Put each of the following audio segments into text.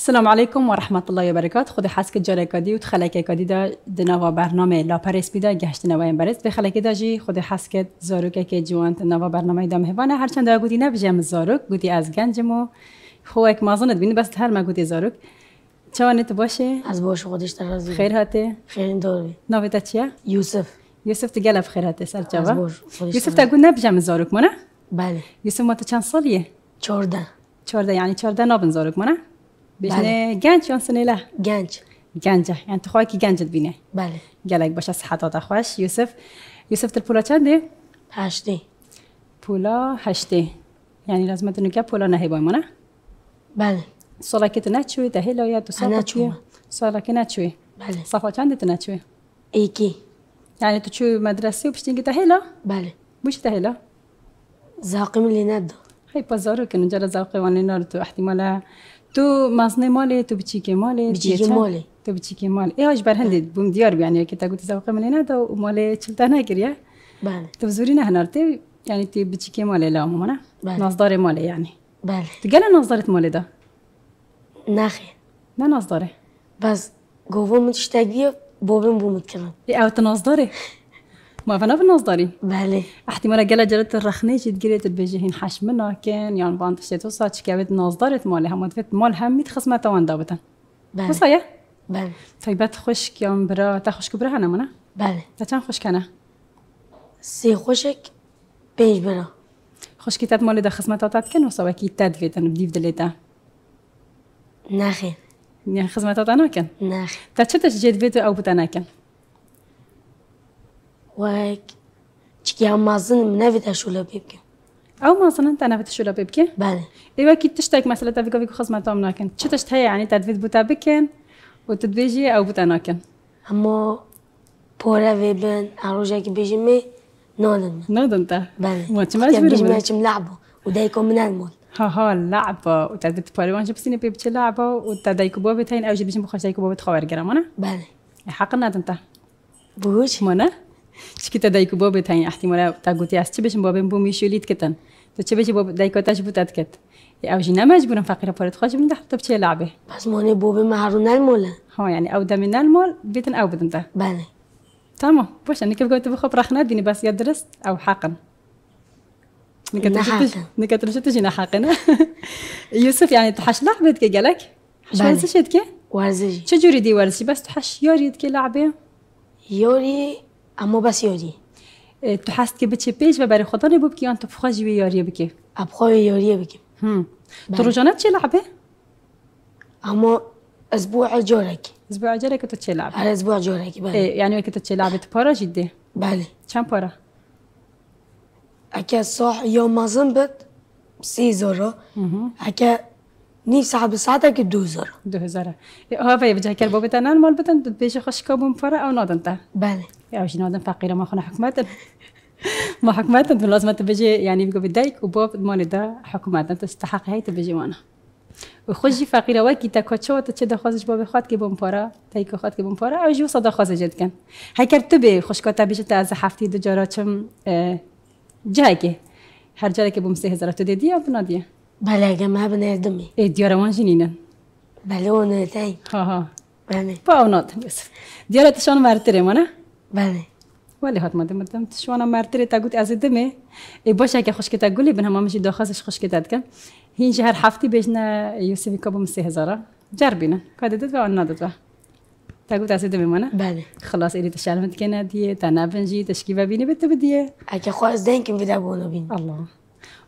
سلام علیکم و رحمت الله و برکات خود حسک جاره کدی و خلک کادی دا دنوا برنامه لا پرس دا گشت نوایم برست به خلک دا جی خود حسک زاروک که جوان دنوا برنامه دام هوانه هرچند دا گودی نبجم زاروک گودی از گنجمو و خو اک مازن بینی بس هر ما گودی زاروک تو باشه از باش خودش از خیر هاته خیر داری ناوی چیه یوسف یوسف تو گلف خیر هاته سر جواب یوسف تا گود نبجم زاروک مونه بله یوسف ما چند سالیه 14 14 یعنی 14 نابن زاروک مونه بجنه گنج یان سنه له گنج گنجه یعنی تو خواهی گنج بینه بله گلک باشه صحت آتا خوش یوسف یوسف تر پولا چنده؟ هشته پولا هشته یعنی لازم دنو که پولا نهی بای مانه؟ بله سالا که تو نچوی ده هلا یا تو سالا چوی سالا که نچوی بله صفا چنده تو نچوی؟ ایکی یعنی يعني تشوي مدرسة وبشتين ده هلا بله بوش هلا زاقي من اللي نادو هاي بازارو كانوا جرى زاقي وانا نارتو احتمالا تو مزنه مالی، تو بچیک مالی؟ بچیک مالی تو بچیک مال ای هاش بر بله. بوم دیار بیانی که تا گویی سوق من نه تو مال چلتا کریه بله تو زوری نه هنرتی یعنی تو بچیک مال لا نه بله مال یعنی بله تو گله نظرت مال ده نه خی نه نظره بس گفتم تشتگی بابم بومت کنم ای اوت نظره ما فنا موافقنا بالنظري بله احتي مرة قلت جلت جيت قريت البيجيهين حاش منها كان يعني بانت شيت وصلت شكابت نظرت مالها مدفت مالها ميت خصمة توان دابتا بله وصايا بله طيبات خشك يوم برا تخشك برا أنا منا بله تتان خشك أنا سي خشك بيج برا خشكي تات مالي دا خصمة تات كان وصايا كي تات فيتن بديف دليتا ناخي يعني خدمة تاعنا كان نعم تاتشتش جيت فيتو او بتانا كان وك تشكي هم من نفيد أشولا بيبكي او ما انت انا اشولا بيبكي بله ايوا كي تشتاك مثلا تبيك بيك خصمه تام ناكن تشتشت هي يعني تدفيد بوتا بكن وتدبيجي او بوتا ناكن اما بورا بيبن اروجا كي بيجي مي نودن نودن تا بله ما تماش بيجي ما تم لعبه ودايكم من المول ها ها لعبة وتدبت بوري وان بسيني بيبتش لعبة وتدايكو بوبي تاين او جبسيني بخش دايكو بوبي تخوار جرام انا بله حقنا دنتا بوش منا Shikita daiku bobe tanya ahti mora taguti as chebe shim bobe mbumi shulit ketan. تو چه بچه باب دایکو تاج بود ات کت. او جی نمج بودن فقیر پارت خواهش من دختر بچه لعبه. پس مونه باب مهرون المول. ها يعني او دمین المول بیتن او بدن ده. بله. تمام باش انا كيف قلت بخب راح ناديني بس يا درست او حقن نكت رشت جينا حقنا يوسف يعني تحش لعبتك قالك حش ورزشتك ورزش شو جوري دي ورزشي بس تحش يوري كي لعبه يوري اما بس یادی تو هست که بچه پیش و برای خدا نبود که آن تو بخواه جوی یاریه بکی ابخواه یاریه بکی تو بله. روزانه چه لعبه؟ اما اسبوع جارک اسبوع جارک تو چه لعبه؟ علی آره، اسبوع جارک بله یعنی چه لعبه تو پارا جده؟ بله كم بارا اكا صح يوم ما زنبت سي زرا اكا ني ساعت بساعتك دو زرا دو زرا هو بيبجا كربو بتنان مال بتن بيجي خشكابون بارا او نادنتا بله شنو هذا فقيره ما خنا حكمتنا ما حكمتنا لازم تبجي يعني بيقول بدايك وباب مال ده حكمتنا تستحق هاي تبجي وانا و فقيره فقیره وای کی تکاچو تا چه دخوازش با بخواد که بم پاره تا یک خواهد که بم او جو صدا خواز جد کن هکر تو به خوشکاتا بیش تا از هفته دو جارا چم جاکی هر جایی که بوم سه هزار تو دیدی یا بنا بله اگه ما بنا دمی ای وان جنینن بله اون ها ها بله با اونات بیس دیاره تشان مرتره بله ولی حتما دم دم شوانا مرتری تا گوت از دمه ای باشه که خوشکت گلی بن همه مشی داخلش خوشکت دکن هین جهر هفته بیش یوسف یوسفی سه هزاره جربینه کاد دد و آن نداد و تا گوت از دمه منه بله خلاص ایری تشلمت کنه دیه تا نبنجی تشکی و بینی بته بدیه اگه خواست دین کم ویدا بونو بین الله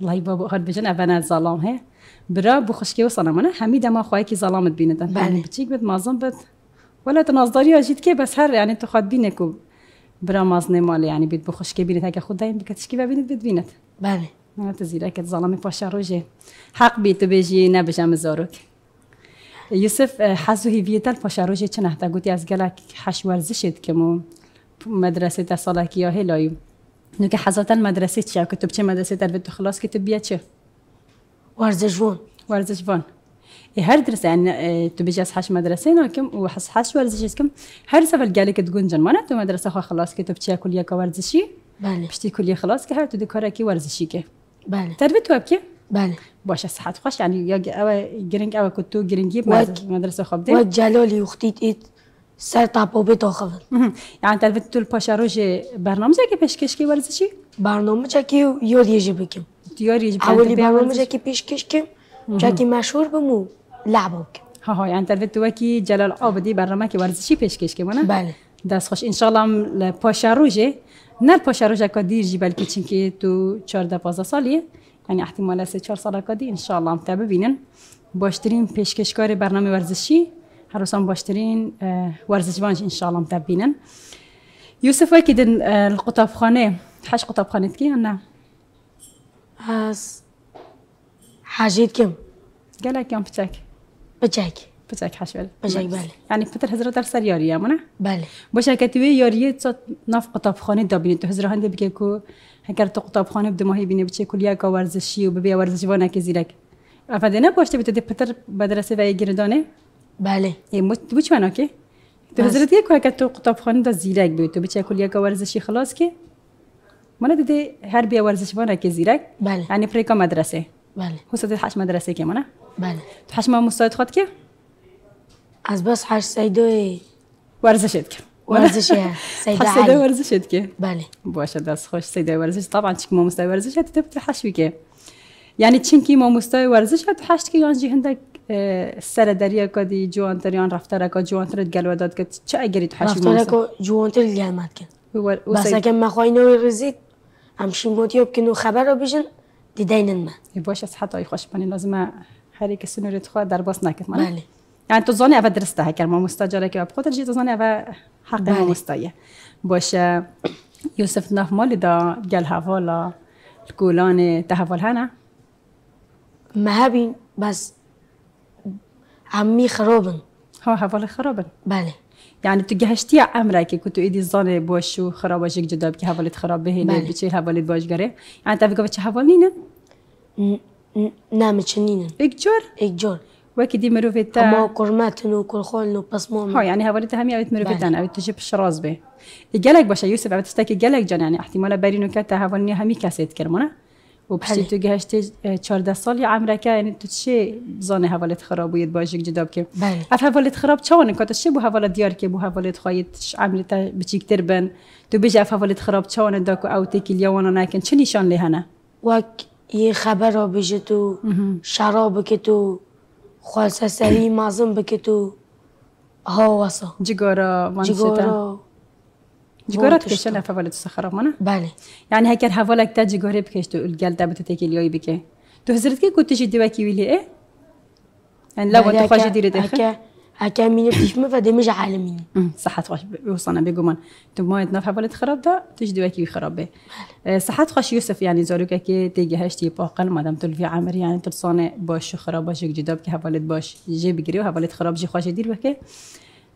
الله بابا خود بجن ابنا ظلام هه برا بو خوشکی و منا حمید ما خواهی که ظلامت بینه بله بچیک بد مازم بد ولا تنظری اجید که بس هر یعنی تو خود برام از نماله یعنی بیت بخوش که بینید اگه خود دایم بکتش که ببینید بدبیند بله نه تا زیرا که ظلم پاشا روژه حق بید تو بیجی نبجم زاروک یوسف حزو هیویتل پاشا روژه چه تا؟ گوتی از گلک حش شد که مو مدرسه تا سالکی یا هلایو نو که حزات المدرسه چه کتب چه مدرسه تو خلاص که تو بیا چه ورزشوان ورزشوان هر درس يعني تبي اه، تو بيجي أصحاش مدرسين وكم وحصحاش ورزش كم هر سفر قالك تقول جنمانة تو مدرسة خو خلاص كي تبتشي كلية كورزشي بله بشتي كلية خلاص كي هر تو دكورة كي ورزشي كي بله تربيت وابكي بله باش صحت خوش يعني يا أو جرينج أو كتو جرينجي مدرسة بدي وجلولي وختيت إيت سر تابو به تو خبر یعنی تلویت تول پاشا برنامج برنامه که پیشکش کی ورزشی برنامه که یاد یجی بكم یاد یجی اولی برنامه که پیشکش کم جاکی مشهور بمو لعبوک ها ها یعنی تلوید تو وکی جلال آبدی برنامه که ورزشی پیشکش که بله دست خوش انشالله پاشا روژه نه پاشا روژه که دیر جی بلکه که تو چارده 15 سالیه یعنی احتمالا سه چهار سال که دی انشالله هم تا ببینن باشترین پیشکشکار برنامه ورزشی هر هم باشترین ورزشوانش انشالله هم تا ببینن وکی دن القطب خانه حش قطب خانتكي أنا حاجيت كم؟ قالك يوم بتاك بتاك بتاك حشول بتاك بله يعني بتر حضرت در سر یاریه منه بله باشه کتیبه یاریه تا نف قطابخانه دابینه تو حضرت هنده بگه که هکر تو قطابخانه بده ماهی بینه بچه کلیه که ورزشی و ببیا ورزشی وانه که زیرک افاده نه باشته بتده پتر بدرسه و گردانه بله ای مت بچ منا که تو بله. حضرت یک که تو قطابخانه دا زیرک بود تو بچه کلیه که ورزشی خلاص که من دیده هر بیا ورزشی وانه که زیرک بله یعنی پریکا مدرسه بله مستد حشمه مدرسه که مانه؟ بله تو حشمه ما خود که از بس حش سیدوی ورزشت که ورزشه سيدة علي سيدة ورزشت بله باشه دست خوش سيدة ورزش طبعا تشك ما مستای ورزش تبت حشوی کی یعنی یعنی تشنکی ما مستای ورزش که کی یانجی هندک سر دریا کدی جوان تریان کد جوان ترد قالوا داد کت شا اجری تحشی کد جوان ترد قال مات کن بس اگه ما خواهی نوی رزید همشین بودی بکنو خبر رو بیشن ددين ما يبوش اسحطو يخش بني لازم هريك السنة اللي تخوى در بس ناكت مانا يعني تظني أبا درستها كرما مستجرة كي أبقو تجي تظني حق حقها مستية باش يوسف ناف مالي دا قال هافولا الكولاني تهفال هنا ما هبين بس عمي خرابن هو هفال خرابن بله یعنی تو گشتی امره که تو ایدی زانه باشو خراباشک جدا که حوالت خراب بهینه بله. بچه حوالت باش گره یعنی تو بچه حوال نینه نه مچه نینه ایک جور ایک جور ما دی مروفیتا اما کرماتن و پس وبصمون ها یعنی یعنی هاولت هم يعود مروفيتان بله. او تجيب شراز به قالك باشا يوسف عم تستكي گلک جان یعنی احتمال بارینو کاتا هاولنی همی کاسیت کرمونا و پشتی بله. تو گهشت 14 سال یا عمره که یعنی تو چه زانه حوالت خراب بود باشه جداب که بله. اف حوالت خراب چونه که چه بو حوالت دیار که بو حوالت خواهیت عملت بچیکتر بن تو بیش اف حوالت خراب چونه دا که او تکیل یوانا نکن چه نشان لهنه وک یه خبر را بشه تو شراب که تو خواست سری مازم بکه تو ها واسا جگارا منشتا جگارا جگارات کشن لفه سخرا مانا بله یعنی هکر حوالک تا جگاره بکش تو گل تا بته تکلیایی بکه تو حضرت که گوتش دیو کی ویلی اه یعنی لو انت خواجه دیره دخل هكا مين بتشم و مش عالمين صحت خش بگو من تو ما يتنفع ولا خراب ده تجدي وكي خرابه. صحت خش يوسف یعنی زاروک که تیجی هشتی باقل مدام تلفی عمری یعنی ترسانه باش خراب باش جداب که هبالت باش بگیری و وهبالت خراب جي خواش دير وكي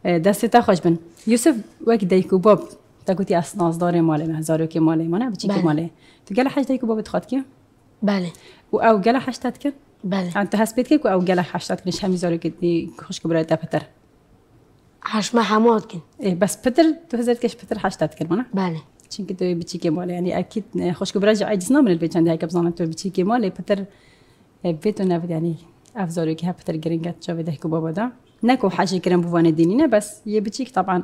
دست تا خوش بن یوسف وک دیکو باب تا گوتی اسناس داره مال من که مال من بچی که ماله تو گله حجته که بابت خاطر که بله و او گله حشتت کن؟ بله انت بیت که او گله حشتت کنش همی زارو که خوش که برای پتر هش ما حماد کن ای بس پتر تو هزار کش پتر حشتت کن منه بله چون که تو بچی که ماله یعنی اکید خوش که جای عجز نامن البچند هایی که تو بچی که ماله پتر بیتو نبود یعنی افزاری که پتر گرینگت جا بده که بابا دا نکو حاجه کرم بوانه دینی نه بس یه بچیک طبعا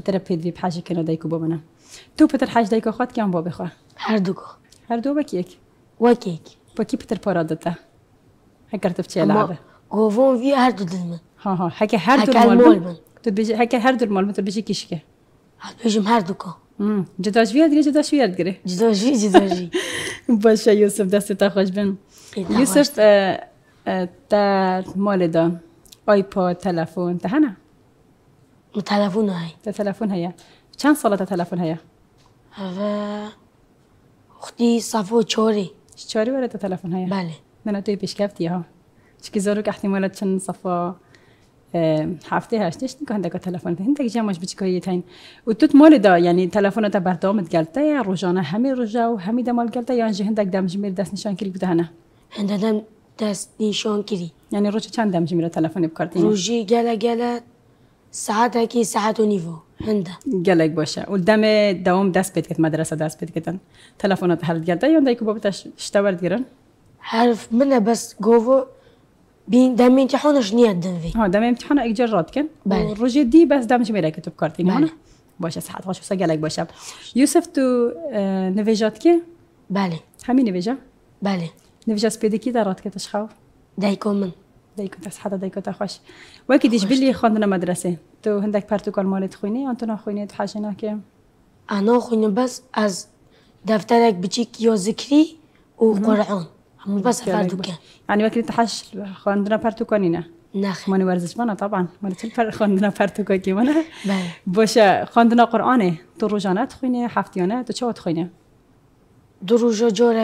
پتر پید وی پحشی کنه دایکو با منه تو پتر حش دایکو خواد که هم با بخواه هر دو گو هر دو با کیک و کیک با کی پتر پارا دتا هکر تو بچه لعبه گوون وی هر دو دلمه ها ها هکه هر دو مال من تو بجی هکه هر دو مال من تو بجی کیشکه بجیم هر دو کو جداش ویاد گری جداش ویاد گری جداش وی جداش وی باشه یوسف دست تا خوش بن یوسف تا مال دان آیپاد تلفن تا هنه تلفون هاي تلفون هيا كم صلاة تلفون هيا هذا أختي صفو شوري شوري ولا تلفون هيا بله من أتوي پیشکفتی ها چکی زارو احتمالا كم صفا هفته هشتش نکنه دکا تلفن ده هندک جمعش بچی کاری تاین و توت مال دا یعنی تلفن تا بردامت گلتا یا روزانه همه روزا و همه دمال گلتا یا انجه هندک دمج میر دست نشان کری بده هنه هنده دم دست نشان کری یعنی روز چند دمج میره تلفن بکردین روزی گله گله ساعتك ساعات ونيفو هندا باشه، باشا والدم دوام دست بيت كت مدرسه دست بيت كتن تلفونات هل قال دايون دايكو بابتا اشتبر ديرن عارف منه بس جوفو بين دم امتحانش نیاد الدم فی اه دم امتحان کن كان والرجي دي بس دم شميلك تو كارتي هنا باشا صحت واش قالك باشه. یوسف تو نفيجات كي بله همي نفيجا بله نفيجا سبيدي كي دارات كتشخاو دايكو من دایکوتاس حدا دایکوتا خوش و کی دیش بلی خوندن مدرسه تو هندک پرتوکال مالت خوینی آنتونا خوینی تو حشنا که انا خوینم بس از دفترک بچیک یا ذکری و قرآن هم بس فردوکه یعنی وقتی تحش خواندن پرتوکانی نه نه من ورزش منه طبعا من تل پر خواندن پرتوکا کی منه بله. باشه خواندن قرآنه تو روزانه تخوینه هفتیانه تو چه تخوینه دو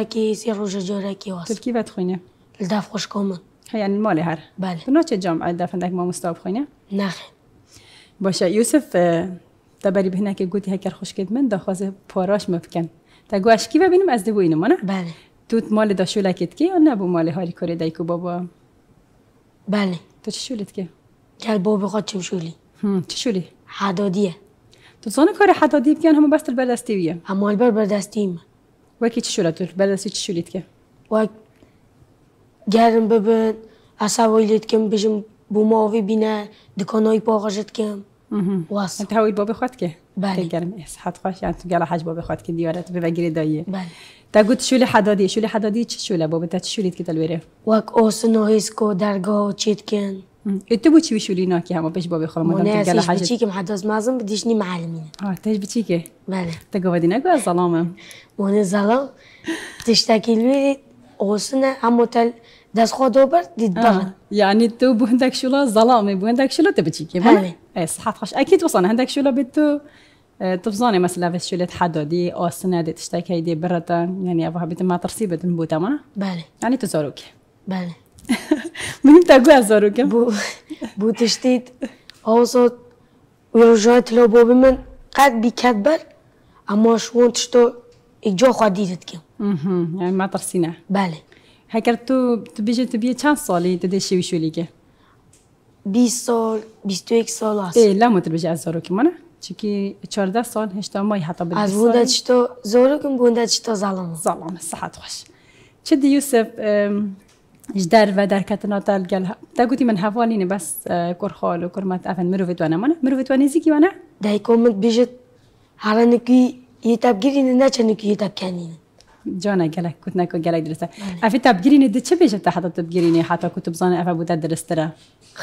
کی سی سه روزا کی واسه تو کی بتخوینه الدف خوش کامن خب، یعنی ما هر بله تو بنوچه جامعه دفندک ما مستوی نه؟ نه باشه یوسف یوسف تبری به که گوتی هکر خوش کرد من دخواز پاراش مفکن تا گوش کی ببینم از دو اینو منه بله تو مال دا کد که یا نه بو مال هاری کاری دایکو بابا بله تو چه شولت که کل بابا قد چه شولی چه شولی حدادیه تو زانه کار حدادی بکن همه بستر بردستی ویه اما بردستیم وکی چه شولت تو چه که وک گرم ببین عصبانیت کم بشم بو ماوی بینه دکانای پاقشت کم واسه تو با بخواد که بله گرم صحت خوش یعنی تو گل حج با بخواد که دیارت و بگیری دایی. بله تا گوت شول حدادی شول حدادی چه شوله بابا تا چه شولید که تلویره وک اوس نویس کو درگاه چیت کن انت بو چی بشولی ناکی همه پیش بابی خورم مدام تگل حاجت بچی که محدث مازم بدیش نی معلمین آه تاج بچی که بله تا گوادی نگو از ظلامم مونه ظلام تشتکی اوسنا اموتل داس خودوبر دي الضغط آه، يعني تو بوهندك شولا ظلامي بوهندك شولا تبتي كيف اي صح تخش اكيد وصلنا هندك شولا بتو آه، تفزوني مثلا في شولة حدو دي او السنة دي تشتكي دي برتا يعني ابوها بيت ما ترسيبة نبوتا ما بالي يعني تزوروك بالي من تقوى زوروك بو بو تشتيت او صوت ويرجعت لو بو بمن قد بكتبر اما شون تشتو اجو خديتك یعنی ما ترسینه بله هکر تو تو بیشه تو بیه چند سالی تو دشی ویشو لیگه 20 سال 21 سال است ای لامو تو بیشه از زارو کی مانه؟ چکی چارده سال هشتا مای حتی بدی از بوده چطور زارو کم بوده چطور زلام زلام صحت خوش چه دی یوسف در و در کتناتال گل تا گوتی من هوالینه بس کرخال و کرمت افن مروفت وانا مانه؟ مروفت زی زیکی مانه؟ دای کومت بیشت حالا نکی یه تبگیرینه نه چنکی نکی یه تبکنینه جونا گلک کوت نکو گلک درسته افی تبگیرینی دی چه بیشه حتی تبگیرینی حتی کوت زانه افا بوده درسته را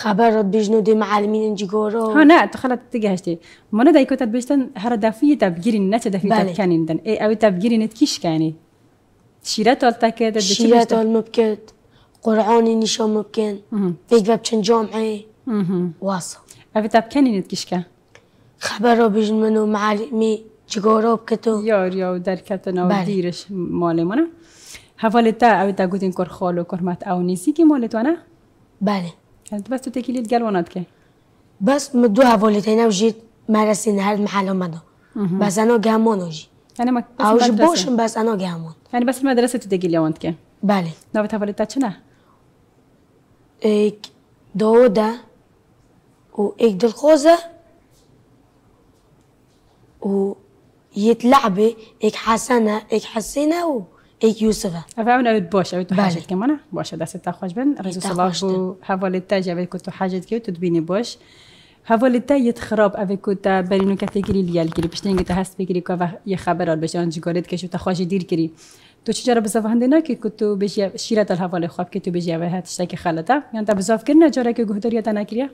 خبر رد بیجنو دی معلمین انجی گورو ها نه تو خلا دیگه هشتی مانا دای کتت بیشتن هر دفعی تبگیرین نه چه دفعی تبکنین دن ای إيه، اوی تبگیرین کیش کنی شیره تال تکه در شیره تال مبکت قرآنی نشان مبکن بیگ بب چند جامعه واصل افی تبکنین کیش کن خبر را بیجن منو معلمی که تو؟ یار یا در کتنا و بله. دیرش مال منه. حوال تا او تا گوتین کار خال و کرمت او نیسی که مال تو نه بله بس تو تکیلیت واند که بس دو حوالی تینا نو جید مرسی نهر محل آمده بس انا گهمان آجی یعنی بس باشم بس انا گهمان یعنی بس مدرسه تو تکیلی آمد که بله نویت حوالی تا چه نه ایک داوده و ایک دلخوزه و يت لعبة إك حسنة إك حسينة و إك يوسفة أفهم أود بوش أود تحاجة كمانا بوش أدا ستا خوش بن رزو صلى هفو عليه وسلم كتو التاج حاجة كيو تدبيني بوش هفو التاج يتخرب أبي كنت برينو كاتيجري ليال كري بشتين كتا هست بكري كوا يخبر أو بشان جوريت كشو تا خوش دير كري تو چجارا بزاف هندنا که کتو بجیا شیرت الهوال خواب که تو بجیا اوه هاتش که خالتا یعنی يعني تا بزاف کرنا جارا که گهدریتا نکریا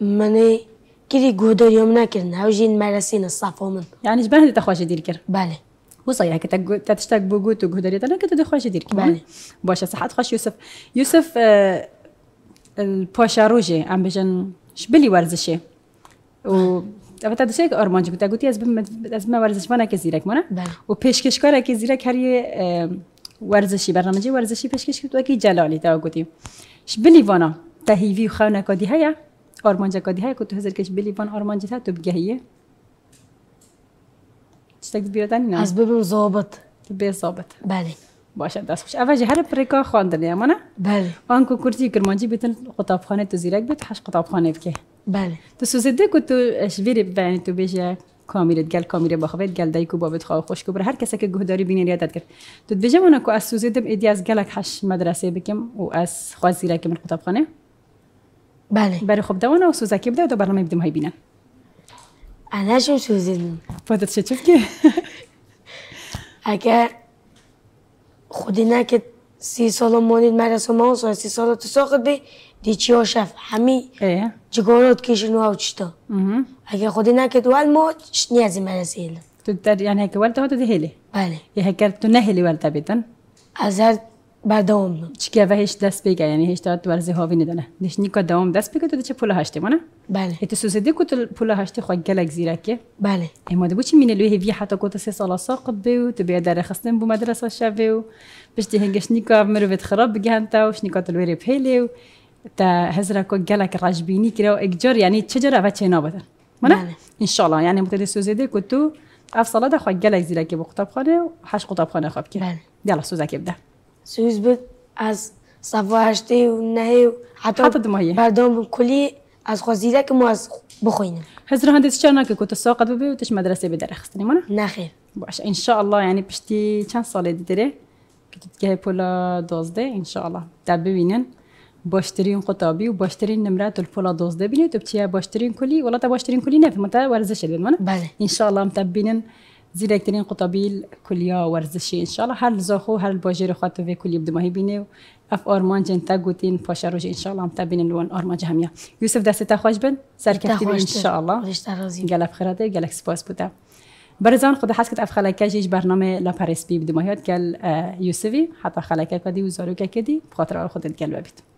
منی كيري جهدور يوم ناكل هاوجين مارسين الصف ومن يعني جبان هذا تخواش كر بالي وصيا كتا تشتاق بوغوت وجهدور يتنا كتا تخواش دير كر بالي باشا صحات خوش يوسف يوسف آه، البوشا روجي عم بجن شبلي ورزشي و أبى تدرس یک آرمانچ بود. اگه از بم از ما ورزش مانا که زیرک منه. و پیشکش کاره که زیرک هریه ورزشی برنامه ورزشی پیشکش کرد و اگه جلالی تا گویی. شبلی وانا تهیوی و خانه کدی هیا. Armanca Kadiha ku tu hezerkeş belîvan armancê te tu bigehiyê tiştek bîrdanî Ez bibim zobit به zobit بله باشه دست خوش اول هر پریکا خواندنه ما نه بله آن کو کرمانجی بیتن قطابخانه تو زیرک بیت حش خانه بکه بله تو سوزده که تو شویر بعنی تو بیشه کامیرت گل کامیره بخوابید گل کو بابت خواه خوش کو هر کسی که گهداری بینی ریادت کرد تو بیجه مونه کو از سوزیدم ایدی از گلک حش مدرسه بکم و از خواه زیرک من قطابخانه بله برای خب دوانا و سوزکی بده و دو برنامه بدیم های بینن انا شو سوزیدم فادت شد شد که اگر خودی نکت سی سال مانید مرسو ما و سی سال تو ساخت بی دیچی ها شف همی جگانات کشنو هاو چیتا اگر خودی نکت وال ما چنی از این مرسی تو در یعنی هکه والتا ها تو دی هلی بله یه هکر تو نه هلی والتا بیتن از هر بردام چیکه و هیچ دست بگه یعنی هیچ ورزه ها وی ندونه نش نیکا دوام دست بگه تو چه پول هشت مونه بله ات سوسه کو تو پول هشت خو گلک زیرکه بله اما ماده چی مینه لوی هی حتا کوت سه سال ساقب بیو تو بیا در خستن بو مدرسه شوی و بش دی هنگش نیکا مروت خراب بگن و وش نیکا تو رپ تا هزرا کو گلک رجبینی کرا و اگجار یعنی و چه نابدن مونه بله. ان شاء الله یعنی متد سوزه کو تو اف سالا ده خو گلک زیرکه بو خانه و هش قطاب خانه خواب کرد بله. یلا سوزه سویز از صفحه و نهی و حتی, حتی دمایه کلی از خوزیده که ما از بخوینیم حضر هندیس چرا که کت ساقت ببی و تش مدرسه به درخستنی ما؟ نه خیر باشه انشاءالله یعنی پشتی چند ساله دیره کتت که پولا دازده ان شاء در ببینن باشترین قطابی و باشترین نمرات پولا دازده بینید تو بچیه باشترین کلی ولا تا باشترین کلی نه تا ورزش بید بله ان شاء زیرەکترین ترین کلیا ورزشی، انشالله هر زخو هر و خاطر به کلی کولی ماهی بینه اف اف آرمان تا گوتین پۆشە انشالله هم تا بینن آرمان ئۆرمانجە یوسف دست تا خۆش بن سەرکەتی گل گەلە خراتێ گەلک سپۆس بوده. بەرزان خدا حسکت ئەف برنامه لا لە پارێسپی بدمەهات کل یوسفی حتی خلاکه کدی و کدی بخاترەوە خودت کل بیت.